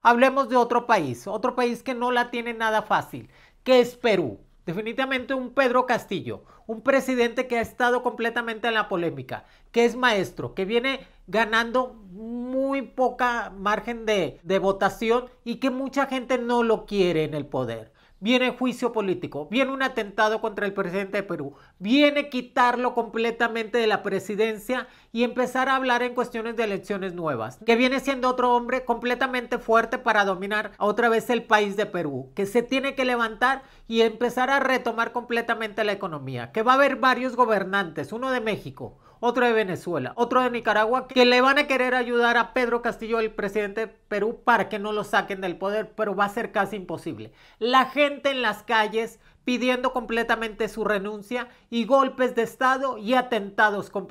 Hablemos de otro país, otro país que no la tiene nada fácil, que es Perú. Definitivamente un Pedro Castillo, un presidente que ha estado completamente en la polémica, que es maestro, que viene ganando muy poca margen de, votación y que mucha gente no lo quiere en el poder viene juicio político, viene un atentado contra el presidente de Perú, viene quitarlo completamente de la presidencia y empezar a hablar en cuestiones de elecciones nuevas, que viene siendo otro hombre completamente fuerte para dominar otra vez el país de Perú, que se tiene que levantar y empezar a retomar completamente la economía, que va a haber varios gobernantes, uno de México, otro de Venezuela, otro de Nicaragua, que le van a querer ayudar a Pedro Castillo, el presidente de Perú, para que no lo saquen del poder, pero va a ser casi imposible. La gente en las calles pidiendo completamente su renuncia y golpes de Estado y atentados completamente.